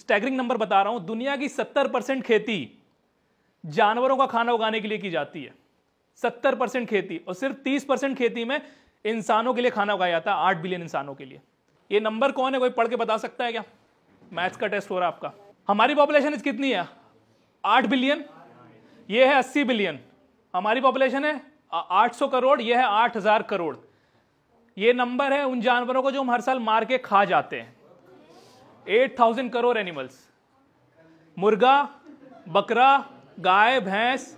staggering number बता रहा हूं दुनिया की सत्तर परसेंट खेती जानवरों का खाना उगाने के लिए की जाती है सत्तर परसेंट खेती और सिर्फ तीस परसेंट खेती में इंसानों के लिए खाना उगाया जाता है आठ बिलियन इंसानों के लिए ये नंबर कौन है कोई पढ़ के बता सकता है क्या मैथ्स का टेस्ट हो रहा है आपका हमारी पॉपुलेशन इस कितनी है आठ बिलियन ये है अस्सी बिलियन हमारी पॉपुलेशन है आठ सौ करोड़ ये है आठ हजार करोड़ ये नंबर है उन जानवरों को जो हम हर साल मार के खा जाते हैं एट थाउजेंड करोड़ एनिमल्स मुर्गा बकरा गाय भैंस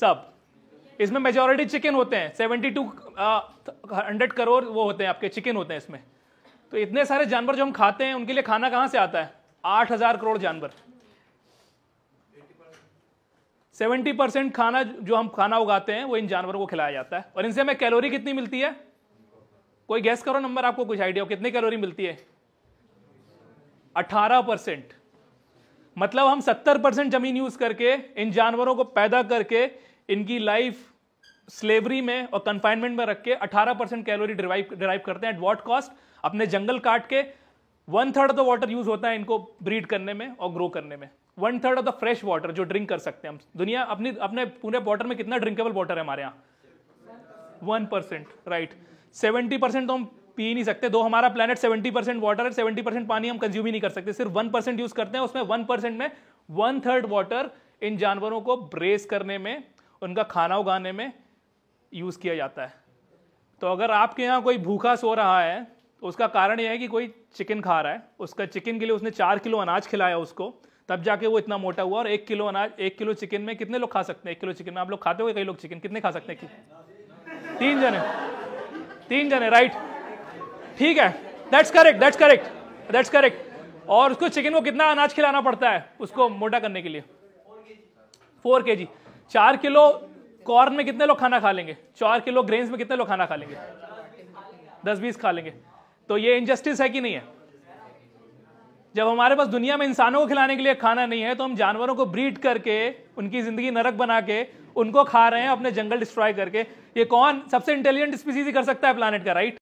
सब इसमें मेजोरिटी चिकन होते हैं सेवेंटी टू हंड्रेड करोड़ वो होते हैं आपके चिकन होते हैं इसमें तो इतने सारे जानवर जो हम खाते हैं उनके लिए खाना कहाँ से आता है आठ हजार करोड़ जानवर सेवेंटी परसेंट खाना जो हम खाना उगाते हैं वो इन जानवरों को खिलाया जाता है और इनसे हमें कैलोरी कितनी मिलती है कोई गैस करो नंबर आपको कुछ आइडिया हो कितनी कैलोरी मिलती है अठारह परसेंट मतलब हम सत्तर परसेंट जमीन यूज करके इन जानवरों को पैदा करके इनकी लाइफ स्लेवरी में और कंफाइनमेंट में रख के अठारह परसेंट कैलोरी डिराइव डिराइव करते हैं एट वॉट कॉस्ट अपने जंगल काट के one third of the water use होता है इनको ब्रीड करने में और ग्रो करने में one third of the fresh water जो ड्रिंक कर सकते हैं हम दुनिया अपनी अपने पूरे वाटर में कितना ड्रिंकेबल वाटर है हमारे यहाँ one percent right seventy percent तो हम पी नहीं सकते दो हमारा प्लानट 70 परसेंट वाटर है 70 परसेंट पानी हम कंज्यूम ही नहीं कर सकते सिर्फ वन परसेंट यूज करते हैं उसमें वन परसेंट में वन थर्ड वाटर इन जानवरों को ब्रेस करने में उनका खाना उगाने में यूज किया जाता है तो अगर आपके यहाँ कोई भूखा सो रहा है तो उसका कारण यह है कि कोई चिकन खा रहा है उसका चिकन के लिए उसने चार किलो अनाज खिलाया उसको तब जाके वो इतना मोटा हुआ और एक किलो अनाज एक किलो चिकन में कितने लोग खा सकते हैं एक किलो चिकन में आप लोग खाते हो कई लोग चिकन कितने खा सकते हैं तीन जने तीन जने राइट ठीक है that's correct that's correct that's correct और उसको चिकन को कितना अनाज खिलाना पड़ता है उसको मोटा करने के लिए फोर के जी चार किलो कॉर्न में कितने लोग खाना खा लेंगे चार किलो ग्रेन्स में कितने लोग खाना खा लेंगे दस बीस खा लेंगे तो ये इनजस्टिस है कि नहीं है जब हमारे पास दुनिया में इंसानों को खिलाने के लिए खाना नहीं है तो हम जानवरों को ब्रीड करके उनकी जिंदगी नरक बना के उनको खा रहे हैं अपने जंगल डिस्ट्रॉय करके ये कौन सबसे इंटेलिजेंट स्पीसीज ही कर सकता है प्लानट का राइट